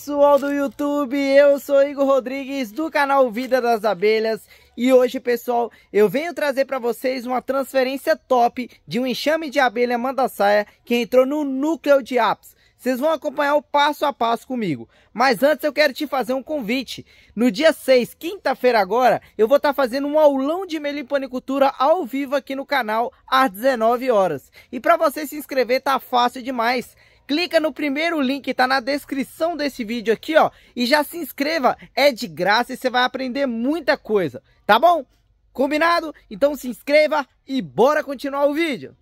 pessoal do YouTube, eu sou Igor Rodrigues do canal Vida das Abelhas e hoje pessoal eu venho trazer para vocês uma transferência top de um enxame de abelha mandaçaia que entrou no núcleo de apps. Vocês vão acompanhar o passo a passo comigo. Mas antes eu quero te fazer um convite. No dia 6, quinta-feira agora, eu vou estar tá fazendo um aulão de meliponicultura ao vivo aqui no canal às 19 horas. E para você se inscrever tá fácil demais clica no primeiro link que tá na descrição desse vídeo aqui, ó, e já se inscreva, é de graça e você vai aprender muita coisa, tá bom? Combinado? Então se inscreva e bora continuar o vídeo.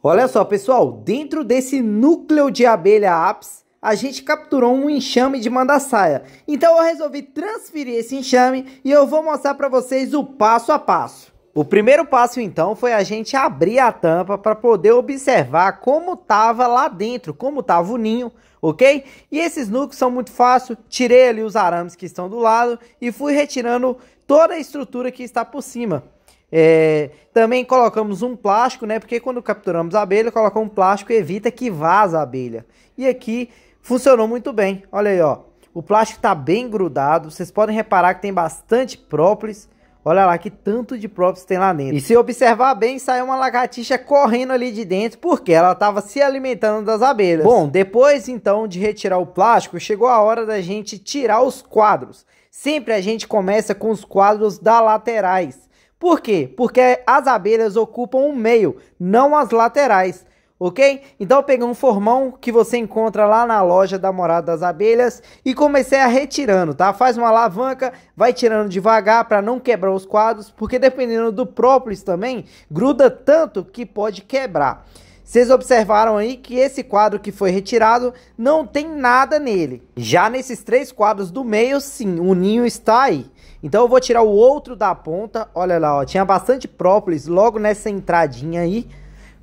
Olha só, pessoal, dentro desse núcleo de abelha apis, a gente capturou um enxame de mandaçaia. Então eu resolvi transferir esse enxame e eu vou mostrar para vocês o passo a passo. O primeiro passo então foi a gente abrir a tampa para poder observar como tava lá dentro, como tava o ninho, ok? E esses núcleos são muito fácil, tirei ali os arames que estão do lado e fui retirando toda a estrutura que está por cima. É, também colocamos um plástico, né? Porque quando capturamos a abelha, colocamos um plástico evita que vaza a abelha. E aqui funcionou muito bem. Olha aí, ó. O plástico está bem grudado. Vocês podem reparar que tem bastante própolis. Olha lá que tanto de props tem lá dentro. E se observar bem, saiu uma lagartixa correndo ali de dentro porque ela estava se alimentando das abelhas. Bom, depois então de retirar o plástico, chegou a hora da gente tirar os quadros. Sempre a gente começa com os quadros da laterais. Por quê? Porque as abelhas ocupam o meio, não as laterais ok? Então eu peguei um formão que você encontra lá na loja da Morada das Abelhas e comecei a retirando, tá? Faz uma alavanca, vai tirando devagar para não quebrar os quadros, porque dependendo do própolis também, gruda tanto que pode quebrar. Vocês observaram aí que esse quadro que foi retirado não tem nada nele. Já nesses três quadros do meio, sim, o ninho está aí. Então eu vou tirar o outro da ponta, olha lá, ó, tinha bastante própolis logo nessa entradinha aí,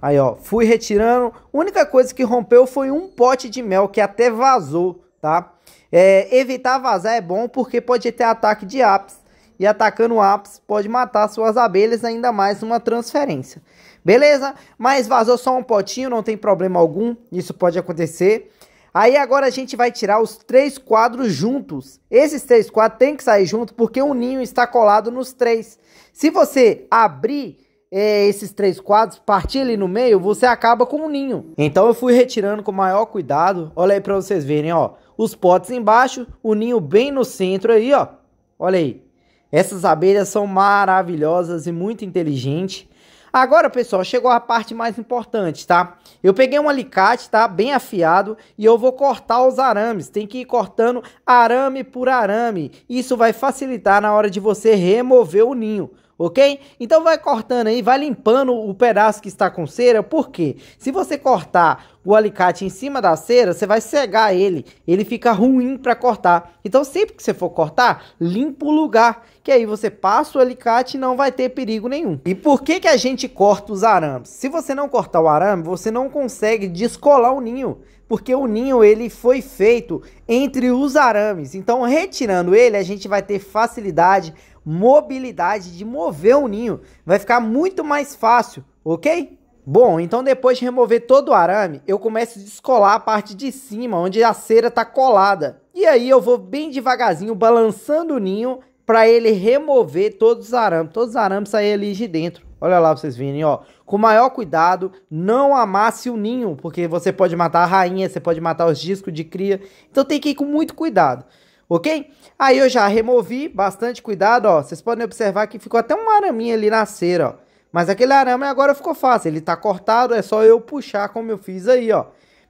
Aí, ó, fui retirando. Única coisa que rompeu foi um pote de mel que até vazou, tá? É, evitar vazar é bom porque pode ter ataque de ápice. E atacando o ápice pode matar suas abelhas, ainda mais uma transferência. Beleza? Mas vazou só um potinho, não tem problema algum. Isso pode acontecer. Aí agora a gente vai tirar os três quadros juntos. Esses três quadros tem que sair junto porque o ninho está colado nos três. Se você abrir é, esses três quadros, partir ali no meio, você acaba com um ninho. Então eu fui retirando com o maior cuidado. Olha aí para vocês verem, ó. Os potes embaixo, o ninho bem no centro aí, ó. Olha aí. Essas abelhas são maravilhosas e muito inteligentes. Agora, pessoal, chegou a parte mais importante, tá? Eu peguei um alicate, tá? Bem afiado e eu vou cortar os arames. Tem que ir cortando arame por arame. Isso vai facilitar na hora de você remover o ninho ok? Então vai cortando aí, vai limpando o pedaço que está com cera, porque se você cortar o alicate em cima da cera, você vai cegar ele. Ele fica ruim para cortar. Então, sempre que você for cortar, limpa o lugar, que aí você passa o alicate e não vai ter perigo nenhum. E por que, que a gente corta os arames? Se você não cortar o arame, você não consegue descolar o ninho, porque o ninho ele foi feito entre os arames. Então, retirando ele, a gente vai ter facilidade, mobilidade de mover o ninho. Vai ficar muito mais fácil, ok? Bom, então depois de remover todo o arame, eu começo a descolar a parte de cima, onde a cera está colada. E aí eu vou bem devagarzinho balançando o ninho para ele remover todos os arames, todos os arames saírem ali de dentro. Olha lá pra vocês virem, ó. Com maior cuidado, não amasse o ninho, porque você pode matar a rainha, você pode matar os discos de cria. Então tem que ir com muito cuidado, ok? Aí eu já removi, bastante cuidado, ó. Vocês podem observar que ficou até um araminha ali na cera, ó. Mas aquele arame agora ficou fácil, ele tá cortado, é só eu puxar como eu fiz aí, ó.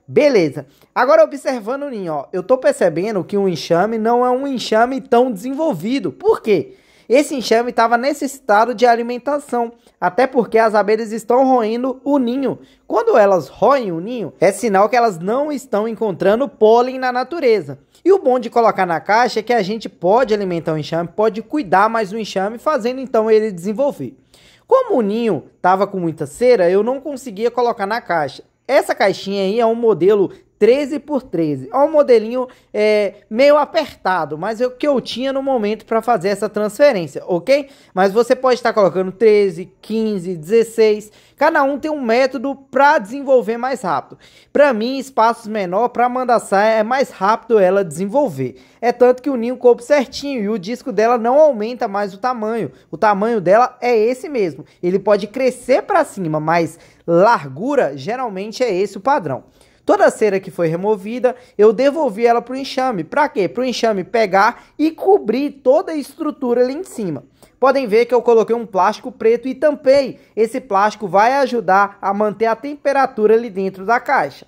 Beleza. Agora observando o ninho, ó, eu tô percebendo que um enxame não é um enxame tão desenvolvido. Por quê? Esse enxame estava necessitado de alimentação, até porque as abelhas estão roendo o ninho. Quando elas roem o ninho, é sinal que elas não estão encontrando pólen na natureza. E o bom de colocar na caixa é que a gente pode alimentar o enxame, pode cuidar mais do enxame, fazendo então ele desenvolver. Como o ninho tava com muita cera, eu não conseguia colocar na caixa. Essa caixinha aí é um modelo 13 por 13. É um modelinho é, meio apertado, mas é o que eu tinha no momento para fazer essa transferência, ok? Mas você pode estar colocando 13, 15, 16. Cada um tem um método para desenvolver mais rápido. Para mim, espaços menor para mandar saia é mais rápido ela desenvolver. É tanto que o ninho coube certinho e o disco dela não aumenta mais o tamanho. O tamanho dela é esse mesmo. Ele pode crescer para cima, mas largura geralmente é esse o padrão. Toda cera que foi removida, eu devolvi ela para o enxame. Para quê? Para o enxame pegar e cobrir toda a estrutura ali em cima. Podem ver que eu coloquei um plástico preto e tampei. Esse plástico vai ajudar a manter a temperatura ali dentro da caixa.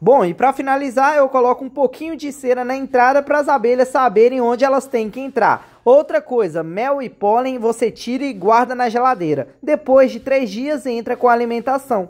Bom, e para finalizar, eu coloco um pouquinho de cera na entrada para as abelhas saberem onde elas têm que entrar. Outra coisa, mel e pólen você tira e guarda na geladeira. Depois de três dias, entra com a alimentação.